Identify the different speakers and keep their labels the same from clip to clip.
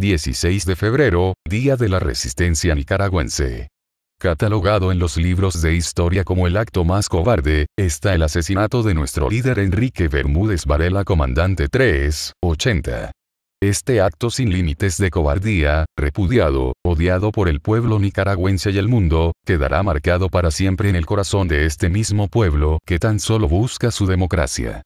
Speaker 1: 16 de febrero, Día de la Resistencia Nicaragüense. Catalogado en los libros de historia como el acto más cobarde, está el asesinato de nuestro líder Enrique Bermúdez Varela, comandante 3, 80. Este acto sin límites de cobardía, repudiado, odiado por el pueblo nicaragüense y el mundo, quedará marcado para siempre en el corazón de este mismo pueblo que tan solo busca su democracia.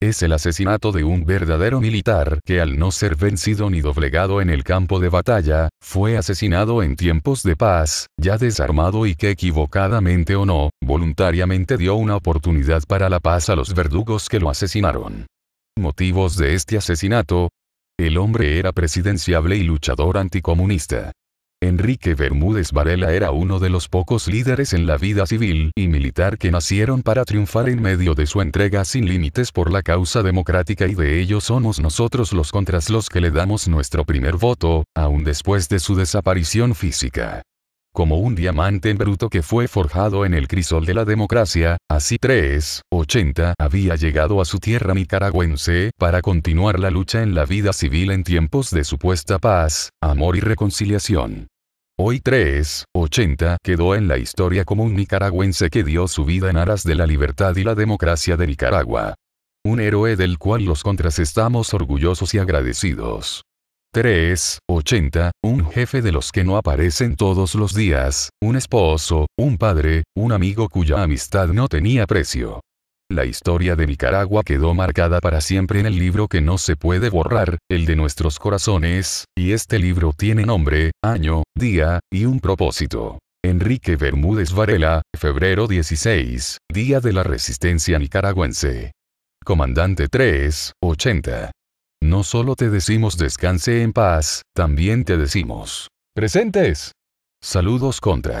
Speaker 1: Es el asesinato de un verdadero militar que al no ser vencido ni doblegado en el campo de batalla, fue asesinado en tiempos de paz, ya desarmado y que equivocadamente o no, voluntariamente dio una oportunidad para la paz a los verdugos que lo asesinaron. Motivos de este asesinato. El hombre era presidenciable y luchador anticomunista. Enrique Bermúdez Varela era uno de los pocos líderes en la vida civil y militar que nacieron para triunfar en medio de su entrega sin límites por la causa democrática y de ellos somos nosotros los contras los que le damos nuestro primer voto, aún después de su desaparición física como un diamante en bruto que fue forjado en el crisol de la democracia, así 380 había llegado a su tierra nicaragüense para continuar la lucha en la vida civil en tiempos de supuesta paz, amor y reconciliación. Hoy 380 quedó en la historia como un nicaragüense que dio su vida en aras de la libertad y la democracia de Nicaragua. Un héroe del cual los contras estamos orgullosos y agradecidos. 3, 80, un jefe de los que no aparecen todos los días, un esposo, un padre, un amigo cuya amistad no tenía precio. La historia de Nicaragua quedó marcada para siempre en el libro que no se puede borrar, el de nuestros corazones, y este libro tiene nombre, año, día, y un propósito. Enrique Bermúdez Varela, febrero 16, Día de la Resistencia Nicaragüense. Comandante 380. No solo te decimos descanse en paz, también te decimos. Presentes. Saludos contra.